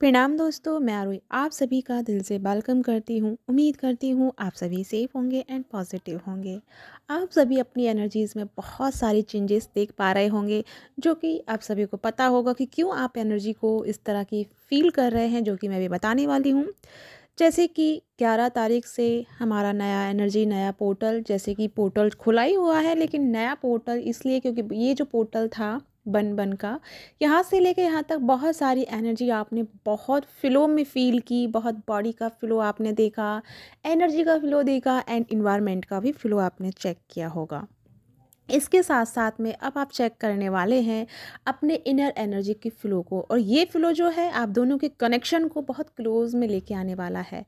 प्रणाम दोस्तों मैं आरुई आप सभी का दिल से वेलकम करती हूँ उम्मीद करती हूँ आप सभी सेफ होंगे एंड पॉजिटिव होंगे आप सभी अपनी एनर्जीज़ में बहुत सारे चेंजेस देख पा रहे होंगे जो कि आप सभी को पता होगा कि क्यों आप एनर्जी को इस तरह की फील कर रहे हैं जो कि मैं भी बताने वाली हूँ जैसे कि 11 तारीख से हमारा नया एनर्जी नया पोर्टल जैसे कि पोर्टल खुला ही हुआ है लेकिन नया पोर्टल इसलिए क्योंकि ये जो पोर्टल था बन बन का यहाँ से लेके यहाँ तक बहुत सारी एनर्जी आपने बहुत फ्लो में फ़ील की बहुत बॉडी का फ्लो आपने देखा एनर्जी का फ्लो देखा एंड इन्वायरमेंट का भी फ्लो आपने चेक किया होगा इसके साथ साथ में अब आप चेक करने वाले हैं अपने इनर एनर्जी की फ़्लो को और ये फ़्लो जो है आप दोनों के कनेक्शन को बहुत क्लोज में लेके आने वाला है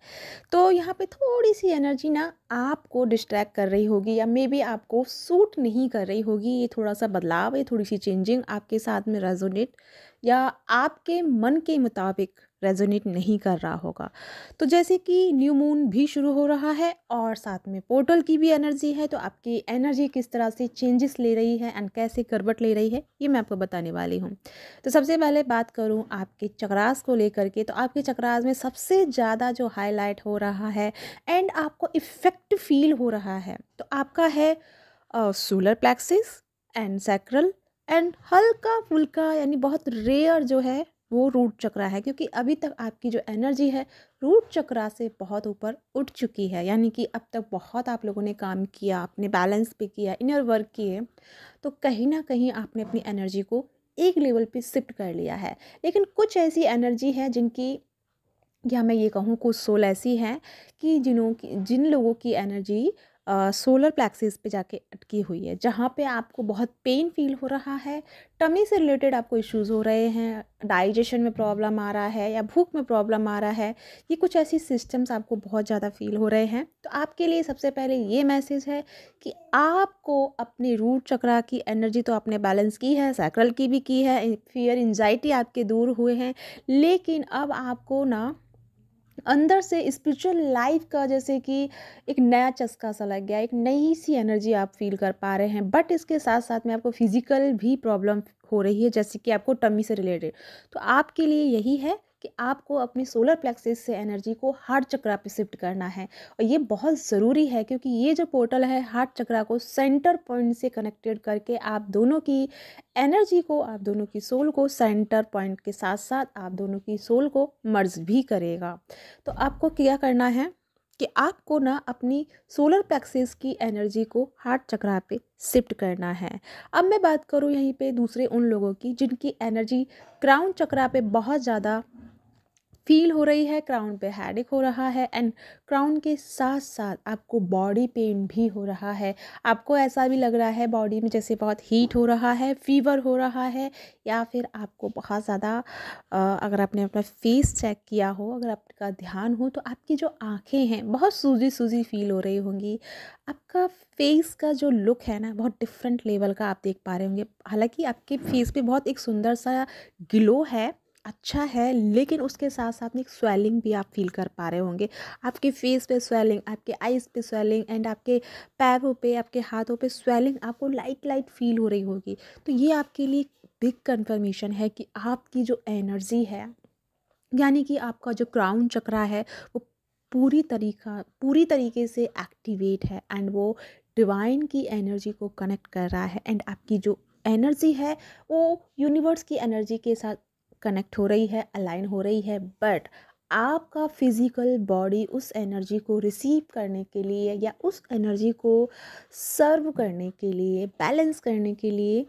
तो यहाँ पे थोड़ी सी एनर्जी ना आपको डिस्ट्रैक्ट कर रही होगी या मे बी आपको सूट नहीं कर रही होगी ये थोड़ा सा बदलाव ये थोड़ी सी चेंजिंग आपके साथ में रेजोनेट या आपके मन के मुताबिक रेजोनेट नहीं कर रहा होगा तो जैसे कि न्यू मून भी शुरू हो रहा है और साथ में पोर्टल की भी एनर्जी है तो आपकी एनर्जी किस तरह से चेंजेस ले रही है एंड कैसे करवट ले रही है ये मैं आपको बताने वाली हूँ तो सबसे पहले बात करूँ आपके चक्रास को लेकर के तो आपके चक्रास में सबसे ज़्यादा जो हाईलाइट हो रहा है एंड आपको इफ़ेक्ट फील हो रहा है तो आपका है solar plexus and sacral and हल्का फुल्का यानी बहुत रेयर जो है वो रूट चक्रा है क्योंकि अभी तक आपकी जो एनर्जी है रूट चक्रा से बहुत ऊपर उठ चुकी है यानी कि अब तक बहुत आप लोगों ने काम किया आपने बैलेंस पे किया इनर वर्क किए तो कहीं ना कहीं आपने अपनी एनर्जी को एक लेवल पे शिफ्ट कर लिया है लेकिन कुछ ऐसी एनर्जी है जिनकी या मैं ये कहूँ कुछ सोल ऐसी हैं कि जिनों की जिन लोगों की एनर्जी सोलर प्लेक्सिस पे जाके अटकी हुई है जहाँ पे आपको बहुत पेन फील हो रहा है टमी से रिलेटेड आपको इश्यूज हो रहे हैं डाइजेशन में प्रॉब्लम आ रहा है या भूख में प्रॉब्लम आ रहा है ये कुछ ऐसी सिस्टम्स आपको बहुत ज़्यादा फील हो रहे हैं तो आपके लिए सबसे पहले ये मैसेज है कि आपको अपने रूट चक्रा की एनर्जी तो आपने बैलेंस की है सैक्रल की भी की है फियर एनजाइटी आपके दूर हुए हैं लेकिन अब आपको ना अंदर से स्पिरिचुअल लाइफ का जैसे कि एक नया चस्का सा लग गया एक नई सी एनर्जी आप फील कर पा रहे हैं बट इसके साथ साथ में आपको फिज़िकल भी प्रॉब्लम हो रही है जैसे कि आपको टमी से रिलेटेड तो आपके लिए यही है कि आपको अपनी सोलर प्लेक्सिस से एनर्जी को हार्ट चक्रा पे शिफ्ट करना है और ये बहुत ज़रूरी है क्योंकि ये जो पोर्टल है हार्ट चक्रा को सेंटर पॉइंट से कनेक्टेड करके आप दोनों की एनर्जी को आप दोनों की सोल को सेंटर पॉइंट के साथ साथ आप दोनों की सोल को मर्ज भी करेगा तो आपको क्या करना है कि आपको ना अपनी सोलर प्लेक्सिस की एनर्जी को हार्ट चक्रा पे शिफ्ट करना है अब मैं बात करूँ यहीं पे दूसरे उन लोगों की जिनकी एनर्जी क्राउन चक्रा पे बहुत ज़्यादा फील हो रही है क्राउन पे हेडेक हो रहा है एंड क्राउन के साथ साथ आपको बॉडी पेन भी हो रहा है आपको ऐसा भी लग रहा है बॉडी में जैसे बहुत हीट हो रहा है फीवर हो रहा है या फिर आपको बहुत ज़्यादा अगर आपने अपना फेस चेक किया हो अगर आपका ध्यान हो तो आपकी जो आँखें हैं बहुत सूजी सूजी फील हो रही होंगी आपका फेस का जो लुक है ना बहुत डिफरेंट लेवल का आप देख पा रहे होंगे हालांकि आपके फेस पे बहुत एक सुंदर सा ग्लो है अच्छा है लेकिन उसके साथ साथ में एक स्वेलिंग भी आप फील कर पा रहे होंगे आपके फेस पे स्वेलिंग आपके आइज़ पे स्वेलिंग एंड आपके पैरों पे आपके हाथों पे स्वेलिंग आपको लाइट लाइट फील हो रही होगी तो ये आपके लिए बिग कन्फर्मेशन है कि आपकी जो एनर्जी है यानी कि आपका जो क्राउन चक्रा है वो पूरी तरीका पूरी तरीके से एक्टिवेट है एंड वो डिवाइन की एनर्जी को कनेक्ट कर रहा है एंड आपकी जो एनर्जी है वो यूनिवर्स की एनर्जी के साथ कनेक्ट हो रही है अलाइन हो रही है बट आपका फिज़िकल बॉडी उस एनर्जी को रिसीव करने के लिए या उस एनर्जी को सर्व करने के लिए बैलेंस करने के लिए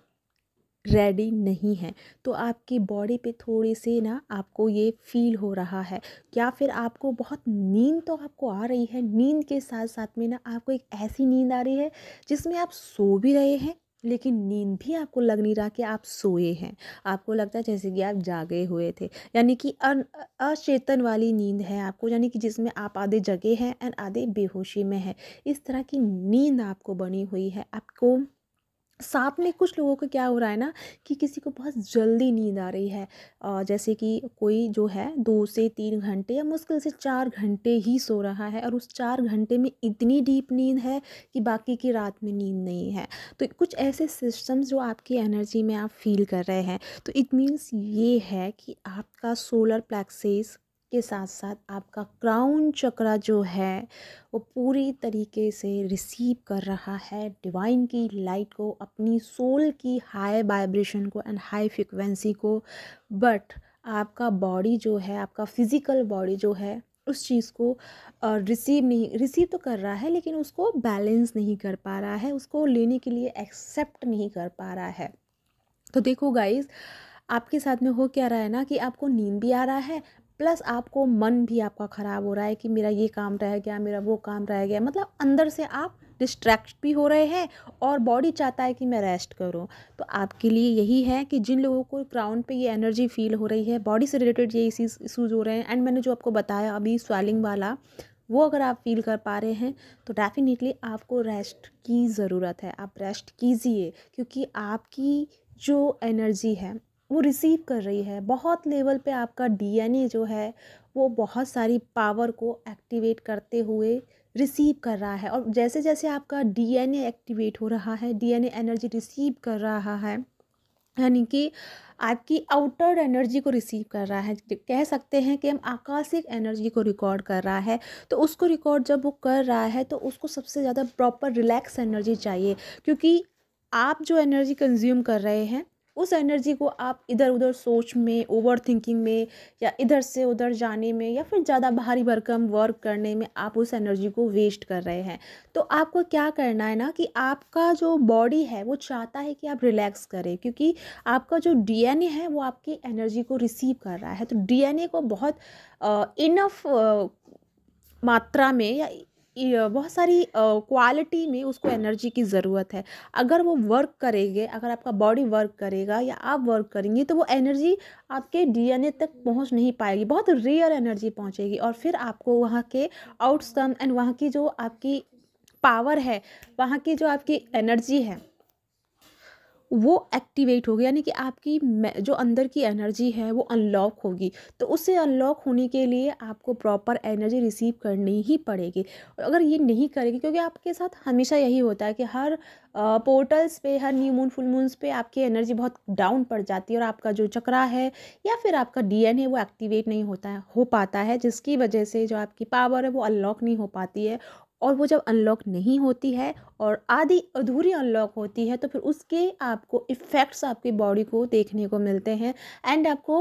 रेडी नहीं है तो आपकी बॉडी पे थोड़ी सी ना आपको ये फील हो रहा है या फिर आपको बहुत नींद तो आपको आ रही है नींद के साथ साथ में ना आपको एक ऐसी नींद आ रही है जिसमें आप सो भी रहे हैं लेकिन नींद भी आपको लग नहीं रहा कि आप सोए हैं आपको लगता है जैसे कि आप जागे हुए थे यानी कि अचेतन वाली नींद है आपको यानी कि जिसमें आप आधे जगे हैं एंड आधे बेहोशी में है इस तरह की नींद आपको बनी हुई है आपको साथ में कुछ लोगों का क्या हो रहा है ना कि किसी को बहुत जल्दी नींद आ रही है जैसे कि कोई जो है दो से तीन घंटे या मुश्किल से चार घंटे ही सो रहा है और उस चार घंटे में इतनी डीप नींद है कि बाकी की रात में नींद नहीं है तो कुछ ऐसे सिस्टम्स जो आपकी एनर्जी में आप फील कर रहे हैं तो इट मीन्स ये है कि आपका सोलर प्लेक्सेस के साथ साथ आपका क्राउन चक्रा जो है वो पूरी तरीके से रिसीव कर रहा है डिवाइन की लाइट को अपनी सोल की हाई वाइब्रेशन को एंड हाई फ्रिक्वेंसी को बट आपका बॉडी जो है आपका फिज़िकल बॉडी जो है उस चीज़ को रिसीव नहीं रिसीव तो कर रहा है लेकिन उसको बैलेंस नहीं कर पा रहा है उसको लेने के लिए एक्सेप्ट नहीं कर पा रहा है तो देखो गाइज़ आपके साथ में हो क्या रहा है ना कि आपको नींद भी आ रहा है प्लस आपको मन भी आपका ख़राब हो रहा है कि मेरा ये काम रह गया मेरा वो काम रह गया मतलब अंदर से आप डिस्ट्रैक्ट भी हो रहे हैं और बॉडी चाहता है कि मैं रेस्ट करूं तो आपके लिए यही है कि जिन लोगों को ग्राउंड पे ये एनर्जी फील हो रही है बॉडी से रिलेटेड ये इशूज़ हो रहे हैं एंड मैंने जो आपको बताया अभी स्वेलिंग वाला वो अगर आप फील कर पा रहे हैं तो डेफिनेटली आपको रेस्ट की ज़रूरत है आप रेस्ट कीजिए क्योंकि आपकी जो एनर्जी है वो रिसीव कर रही है बहुत लेवल पे आपका डीएनए जो है वो बहुत सारी पावर को एक्टिवेट करते हुए रिसीव कर रहा है और जैसे जैसे आपका डीएनए एक्टिवेट हो रहा है डीएनए एनर्जी रिसीव कर रहा है यानी कि आपकी आउटर एनर्जी को रिसीव कर रहा है कह सकते हैं कि हम आकाशिक एनर्जी को रिकॉर्ड कर रहा है तो उसको रिकॉर्ड जब वो कर रहा है तो उसको सबसे ज़्यादा प्रॉपर रिलैक्स एनर्जी चाहिए क्योंकि आप जो एनर्जी कंज्यूम कर रहे हैं उस एनर्जी को आप इधर उधर सोच में ओवर थिंकिंग में या इधर से उधर जाने में या फिर ज़्यादा भारी भरकम वर्क करने में आप उस एनर्जी को वेस्ट कर रहे हैं तो आपको क्या करना है ना कि आपका जो बॉडी है वो चाहता है कि आप रिलैक्स करें क्योंकि आपका जो डीएनए है वो आपकी एनर्जी को रिसीव कर रहा है तो डी को बहुत इनफ मात्रा में या बहुत सारी क्वालिटी में उसको एनर्जी की ज़रूरत है अगर वो वर्क करेंगे अगर आपका बॉडी वर्क करेगा या आप वर्क करेंगे तो वो एनर्जी आपके डीएनए तक पहुंच नहीं पाएगी बहुत रेयर एनर्जी पहुंचेगी और फिर आपको वहाँ के आउटकम एंड वहाँ की जो आपकी पावर है वहाँ की जो आपकी एनर्जी है वो एक्टिवेट होगी यानी कि आपकी जो अंदर की एनर्जी है वो अनलॉक होगी तो उससे अनलॉक होने के लिए आपको प्रॉपर एनर्जी रिसीव करनी ही पड़ेगी अगर ये नहीं करेगी क्योंकि आपके साथ हमेशा यही होता है कि हर पोर्टल्स पे हर न्यू मून फुल मून्स पे आपकी एनर्जी बहुत डाउन पड़ जाती है और आपका जो चक्रा है या फिर आपका डी है वो एक्टिवेट नहीं होता है हो पाता है जिसकी वजह से जो आपकी पावर है वो अनलॉक नहीं हो पाती है और वो जब अनलॉक नहीं होती है और आधी अधूरी अनलॉक होती है तो फिर उसके आपको इफ़ेक्ट्स आपकी बॉडी को देखने को मिलते हैं एंड आपको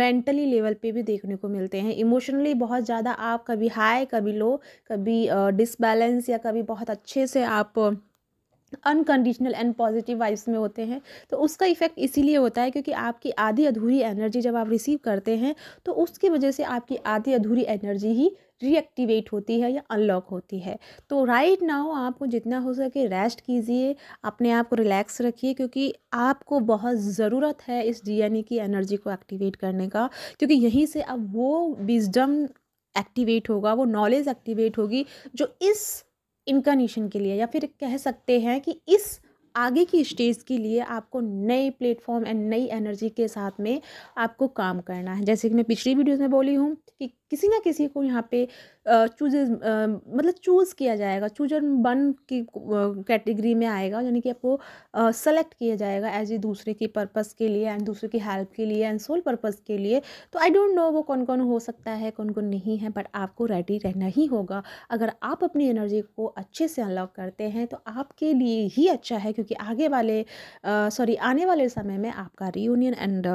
मेंटली लेवल पे भी देखने को मिलते हैं इमोशनली बहुत ज़्यादा आप कभी हाई कभी लो कभी डिसबैलेंस या कभी बहुत अच्छे से आप अनकंडीशनल एंड पॉजिटिव वाइब्स में होते हैं तो उसका इफेक्ट इसीलिए होता है क्योंकि आपकी आधी अधूरी एनर्जी जब आप रिसीव करते हैं तो उसकी वजह से आपकी आधी अधूरी एनर्जी ही रीएक्टिवेट होती है या अनलॉक होती है तो राइट नाउ आपको जितना हो सके रेस्ट कीजिए अपने आप को रिलैक्स रखिए क्योंकि आपको बहुत ज़रूरत है इस डीएनए की एनर्जी को एक्टिवेट करने का क्योंकि यहीं से अब वो विजडम एक्टिवेट होगा वो नॉलेज एक्टिवेट होगी जो इस इनकनीशन के लिए या फिर कह सकते हैं कि इस आगे की स्टेज के लिए आपको नए प्लेटफॉर्म एंड नई एनर्जी के साथ में आपको काम करना है जैसे कि मैं पिछली वीडियोस में बोली हूँ कि किसी ना किसी को यहाँ पे चूजे मतलब चूज़ किया जाएगा चूजन वन की कैटेगरी में आएगा यानी कि आपको सेलेक्ट किया जाएगा एज ए दूसरे की पर्पस के लिए एंड दूसरे की हेल्प के लिए एंड सोल पर्पस के लिए तो आई डोंट नो वो कौन कौन हो सकता है कौन कौन नहीं है बट आपको रेडी रहना ही होगा अगर आप अपनी एनर्जी को अच्छे से अनलॉक करते हैं तो आपके लिए ही अच्छा है क्योंकि आगे वाले सॉरी आने वाले समय में आपका रियूनियन एंड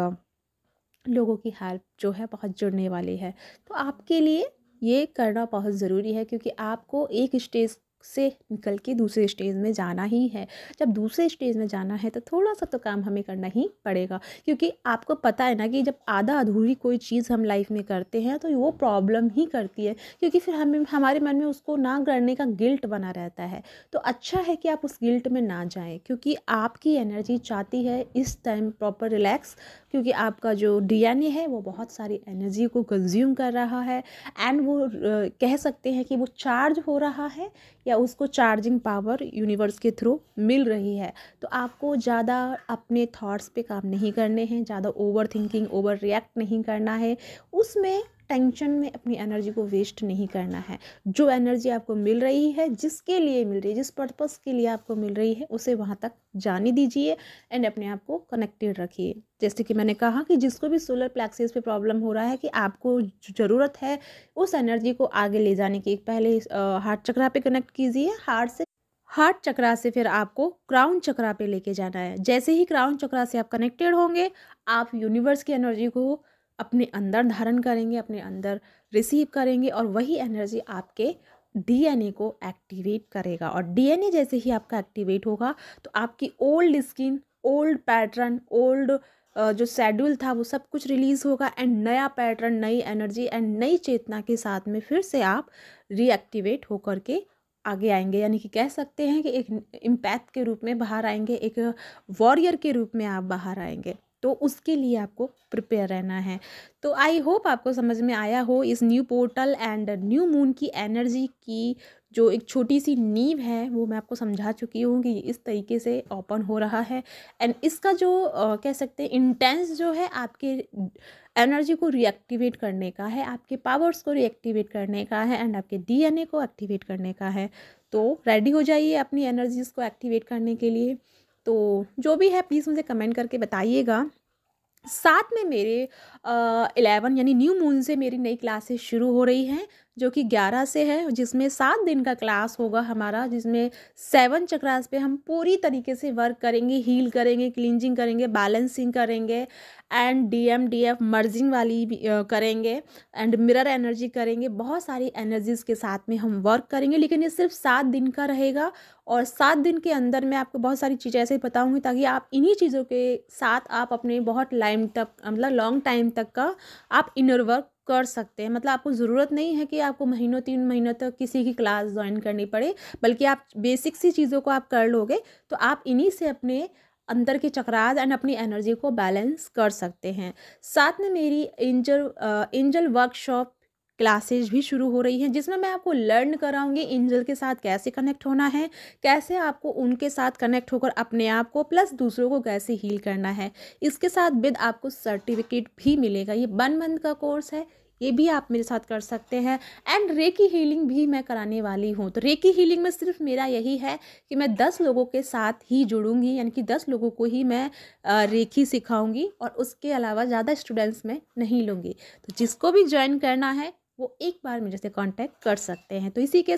लोगों की हेल्प जो है बहुत जुड़ने वाली है तो आपके लिए ये करना बहुत ज़रूरी है क्योंकि आपको एक स्टेज से निकल के दूसरे स्टेज में जाना ही है जब दूसरे स्टेज में जाना है तो थोड़ा सा तो काम हमें करना ही पड़ेगा क्योंकि आपको पता है ना कि जब आधा अधूरी कोई चीज़ हम लाइफ में करते हैं तो वो प्रॉब्लम ही करती है क्योंकि फिर हमें हमारे मन में उसको ना करने का गिल्ट बना रहता है तो अच्छा है कि आप उस गिल्ट में ना जाएँ क्योंकि आपकी एनर्जी चाहती है इस टाइम प्रॉपर रिलैक्स क्योंकि आपका जो डी है वो बहुत सारी एनर्जी को कंज्यूम कर रहा है एंड वो कह सकते हैं कि वो चार्ज हो रहा है या या उसको चार्जिंग पावर यूनिवर्स के थ्रू मिल रही है तो आपको ज़्यादा अपने थॉट्स पे काम नहीं करने हैं ज़्यादा ओवर थिंकिंग ओवर रिएक्ट नहीं करना है उसमें टेंशन में अपनी एनर्जी को वेस्ट नहीं करना है जो एनर्जी आपको मिल रही है जिसके लिए मिल रही है जिस पर्पस के लिए आपको मिल रही है उसे वहाँ तक जाने दीजिए एंड अपने आप को कनेक्टेड रखिए जैसे कि मैंने कहा कि जिसको भी सोलर प्लेक्सिस पे प्रॉब्लम हो रहा है कि आपको ज़रूरत है उस एनर्जी को आगे ले जाने की पहले हार्ट चक्रा पे कनेक्ट कीजिए हार्ट से हार्ट चक्रा से फिर आपको क्राउन चक्रा पे लेके जाना है जैसे ही क्राउन चक्रा से आप कनेक्टेड होंगे आप यूनिवर्स की एनर्जी को अपने अंदर धारण करेंगे अपने अंदर रिसीव करेंगे और वही एनर्जी आपके डीएनए को एक्टिवेट करेगा और डीएनए जैसे ही आपका एक्टिवेट होगा तो आपकी old skin old pattern old जो शेड्यूल था वो सब कुछ रिलीज़ होगा एंड नया पैटर्न नई एनर्जी एंड नई चेतना के साथ में फिर से आप रीएक्टिवेट होकर के आगे आएंगे यानी कि कह सकते हैं कि एक इम्पैक्ट के रूप में बाहर आएंगे एक वॉरियर के रूप में आप बाहर आएंगे तो उसके लिए आपको प्रिपेयर रहना है तो आई होप आपको समझ में आया हो इस new portal and new moon की एनर्जी की जो एक छोटी सी नींव है वो मैं आपको समझा चुकी हूँ कि इस तरीके से ओपन हो रहा है एंड इसका जो आ, कह सकते हैं इंटेंस जो है आपके एनर्जी को रिएक्टिवेट करने का है आपके पावर्स को रिएक्टिवेट करने का है एंड आपके डीएनए को एक्टिवेट करने का है तो रेडी हो जाइए अपनी एनर्जीज़ को एक्टिवेट करने के लिए तो जो भी है प्लीज़ मुझे कमेंट करके बताइएगा साथ में मेरे इलेवन यानी न्यू मून से मेरी नई क्लासेस शुरू हो रही हैं जो कि ग्यारह से है जिसमें सात दिन का क्लास होगा हमारा जिसमें सेवन चक्रास पे हम पूरी तरीके से वर्क करेंगे हील करेंगे क्लिनजिंग करेंगे बैलेंसिंग करेंगे and D M D F merging वाली भी करेंगे एंड मिरर एनर्जी करेंगे बहुत सारी एनर्जीज़ के साथ में हम वर्क करेंगे लेकिन ये सिर्फ सात दिन का रहेगा और सात दिन के अंदर मैं आपको बहुत सारी चीज़ें ऐसे बताऊँगी ताकि आप इन्हीं चीज़ों के साथ आप अपने बहुत लाइम तक मतलब लॉन्ग टाइम तक का आप इनर वर्क कर सकते हैं मतलब आपको ज़रूरत नहीं है कि आपको महीनों तीन महीनों तक किसी की क्लास ज्वाइन करनी पड़े बल्कि आप बेसिक सी चीज़ों को आप कर लोगे तो आप इन्हीं से अपने अंदर के चक्राज एंड अपनी एनर्जी को बैलेंस कर सकते हैं साथ में मेरी एंजल एंजल वर्कशॉप क्लासेज भी शुरू हो रही हैं जिसमें मैं आपको लर्न कराऊंगी एंजल के साथ कैसे कनेक्ट होना है कैसे आपको उनके साथ कनेक्ट होकर अपने आप को प्लस दूसरों को कैसे हील करना है इसके साथ विद आपको सर्टिफिकेट भी मिलेगा ये वन मंथ का कोर्स है ये भी आप मेरे साथ कर सकते हैं एंड रेकी हीलिंग भी मैं कराने वाली हूँ तो रेकी हीलिंग में सिर्फ मेरा यही है कि मैं दस लोगों के साथ ही जुड़ूंगी यानी कि दस लोगों को ही मैं रेकी सिखाऊंगी और उसके अलावा ज़्यादा स्टूडेंट्स में नहीं लूँगी तो जिसको भी ज्वाइन करना है वो एक बार मेरे से कांटेक्ट कर सकते हैं तो इसी के